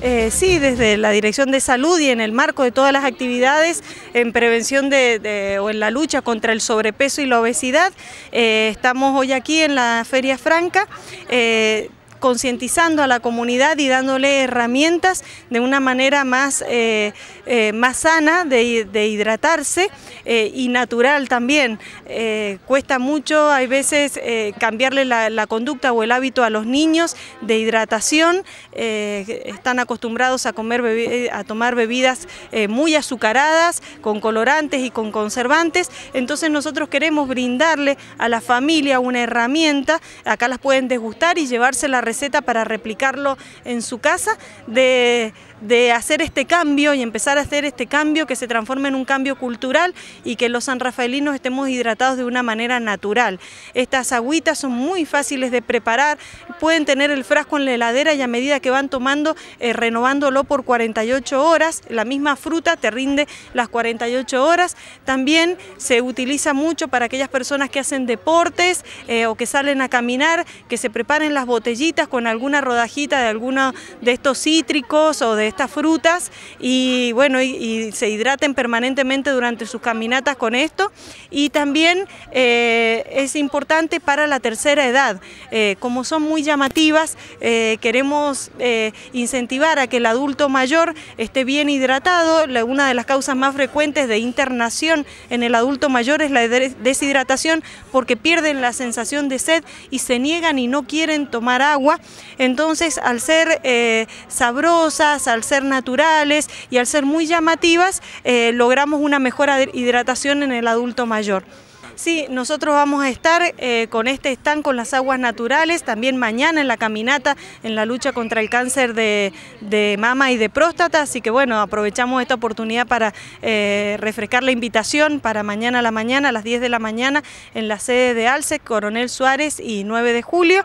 Eh, sí, desde la Dirección de Salud y en el marco de todas las actividades en prevención o en la lucha contra el sobrepeso y la obesidad, eh, estamos hoy aquí en la Feria Franca. Eh, concientizando a la comunidad y dándole herramientas de una manera más, eh, eh, más sana de, hidratarse eh, y natural también. cuesta mucho, hay veces, cambiarle la, conducta o el hábito a los niños de hidratación. están acostumbrados a, comer a tomar bebidas muy azucaradas, con colorantes y con conservantes. Entonces nosotros queremos brindarle a la familia una herramienta, acá las pueden degustar y llevárselas receta para replicarlo en su casa, de, hacer este cambio y empezar a hacer este cambio que se transforme en un cambio cultural y que los sanrafaelinos estemos hidratados de una manera natural. Estas agüitas son muy fáciles de preparar, pueden tener el frasco en la heladera y a medida que van tomando, eh, renovándolo por 48 horas, la misma fruta te rinde las 48 horas. También se utiliza mucho para aquellas personas que hacen deportes eh, o que salen a caminar, que se preparen las botellitas con alguna rodajita de alguno de estos cítricos o de estas frutas y bueno, y, se hidraten permanentemente durante sus caminatas con esto. Y también eh, es importante para la tercera edad, eh, como son muy llamativas, eh, queremos incentivar a que el adulto mayor esté bien hidratado. una de las causas más frecuentes de internación en el adulto mayor es la deshidratación porque pierden la sensación de sed y se niegan y no quieren tomar agua entonces, al ser eh, sabrosas, al ser naturales y al ser muy llamativas, eh, logramos una mejora de hidratación en el adulto mayor. Sí, nosotros vamos a estar eh, con este stand con las aguas naturales, también mañana en la caminata en la lucha contra el cáncer de, mama y de próstata, así que bueno, aprovechamos esta oportunidad para refrescar la invitación para mañana a la mañana, a las 10 de la mañana, en la sede de alce Coronel Suárez y 9 de julio.